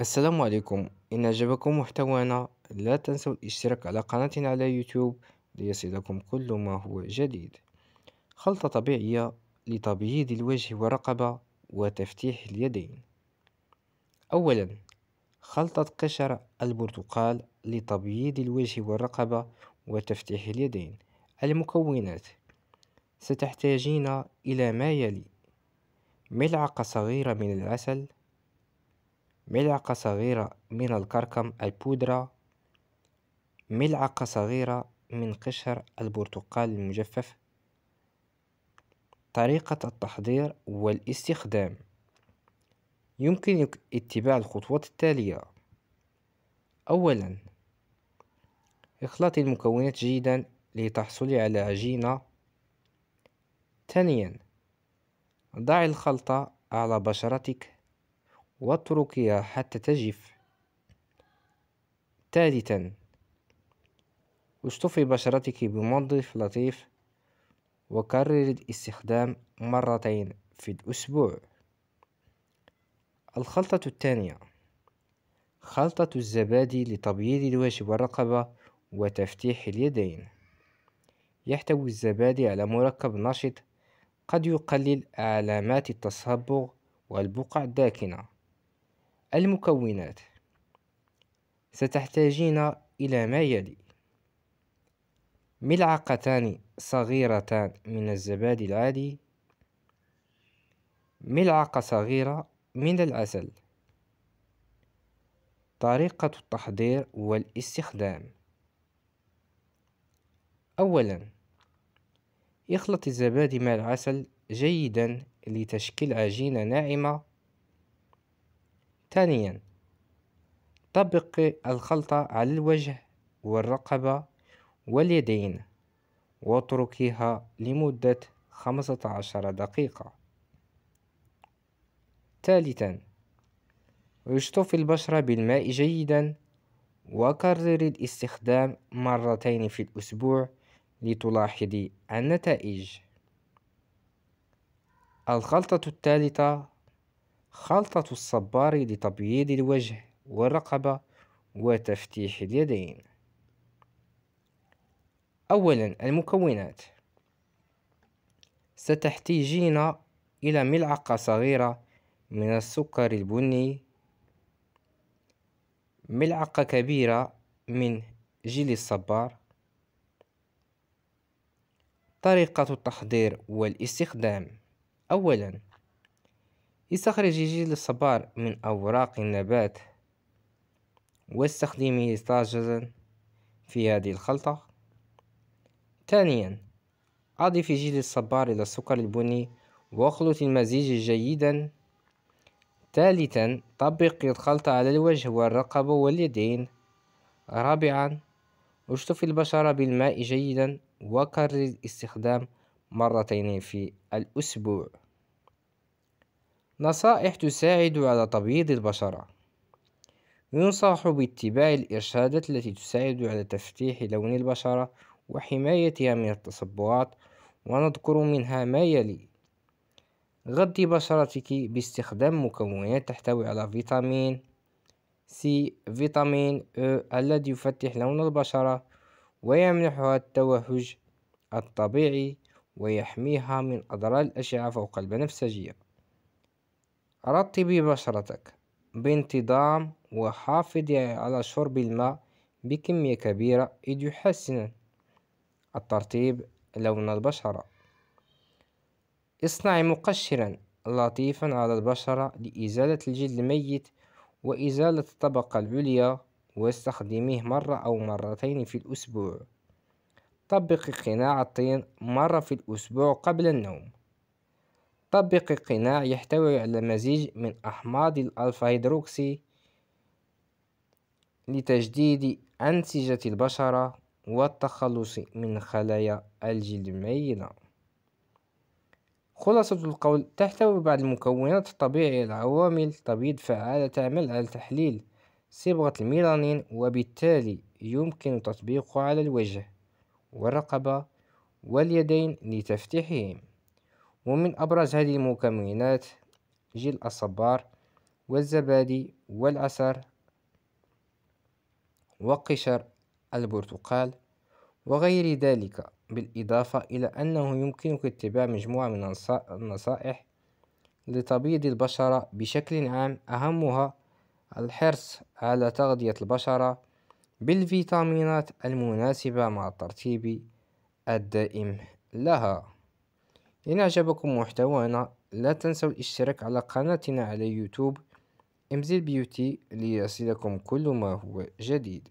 السلام عليكم إن أعجبكم محتوانا لا تنسوا الاشتراك على قناتنا على يوتيوب ليصلكم كل ما هو جديد خلطة طبيعية لتبييض الوجه والرقبة وتفتيح اليدين أولا خلطة قشر البرتقال لتبييض الوجه والرقبة وتفتيح اليدين المكونات ستحتاجين إلى ما يلي ملعقة صغيرة من العسل ملعقة صغيرة من الكركم البودرة ملعقة صغيرة من قشر البرتقال المجفف طريقة التحضير والاستخدام يمكنك اتباع الخطوات التالية أولا اخلطي المكونات جيدا لتحصلي على عجينة ثانيا ضعي الخلطة على بشرتك واتركها حتى تجف ثالثا اشطفي بشرتك بمنظف لطيف وكرر الاستخدام مرتين في الأسبوع الخلطة الثانية خلطة الزبادي لتبييض الوجه والرقبة وتفتيح اليدين يحتوي الزبادي على مركب نشط قد يقلل علامات التصبغ والبقع الداكنة المكونات ستحتاجين إلى ما يلي ملعقتان صغيرتان من الزبادي العادي ملعقة صغيرة من العسل طريقة التحضير والاستخدام أولا اخلط الزبادي مع العسل جيدا لتشكيل عجينة ناعمة ثانيا طبق الخلطة على الوجه والرقبة واليدين واتركيها لمدة خمسة عشر دقيقة ثالثا اشطف البشرة بالماء جيدا وكرر الاستخدام مرتين في الأسبوع لتلاحظي النتائج الخلطة الثالثة خلطة الصبار لتبييض الوجه والرقبة وتفتيح اليدين أولا المكونات ستحتاجين إلى ملعقة صغيرة من السكر البني ملعقة كبيرة من جل الصبار طريقة التحضير والاستخدام أولا يستخرج جيل الصبار من أوراق النبات واستخدمه طاجزا في هذه الخلطة ثانيا أضف جيل الصبار إلى السكر البني واخلط المزيج جيدا ثالثا طبق الخلطة على الوجه والرقبة واليدين رابعا اشطف البشرة بالماء جيدا وكرر الاستخدام مرتين في الأسبوع نصائح تساعد على تبييض البشرة ينصح باتباع الإرشادات التي تساعد على تفتيح لون البشرة وحمايتها من التصبغات ونذكر منها ما يلي غطي بشرتك باستخدام مكونات تحتوي على فيتامين سي فيتامين او e الذي يفتح لون البشرة ويمنحها التوهج الطبيعي ويحميها من أضرار الأشعة فوق البنفسجية رطبي بشرتك بانتظام وحافظي على شرب الماء بكمية كبيرة إذ يحسن الترطيب لون البشرة اصنع مقشرا لطيفا على البشرة لإزالة الجلد الميت وإزالة الطبقة العليا واستخدميه مرة أو مرتين في الأسبوع طبق قناع الطين مرة في الأسبوع قبل النوم طبق قناع يحتوي على مزيج من أحماض الألفا هيدروكسي لتجديد أنسجة البشرة والتخلص من خلايا الجلد الميتة خلاصة القول تحتوي بعض المكونات الطبيعية لعوامل تبيض فعالة تعمل على تحليل صبغة الميلانين وبالتالي يمكن تطبيقه على الوجه والرقبة واليدين لتفتيحهم ومن أبرز هذه المكونات جل الصبار والزبادي والعسل وقشر البرتقال وغير ذلك بالإضافة إلى أنه يمكنك اتباع مجموعة من النصائح لتبييض البشرة بشكل عام أهمها الحرص على تغذية البشرة بالفيتامينات المناسبة مع الترتيب الدائم لها إن أعجبكم محتوانا لا تنسوا الاشتراك على قناتنا على يوتيوب امزيل بيوتي ليصلكم كل ما هو جديد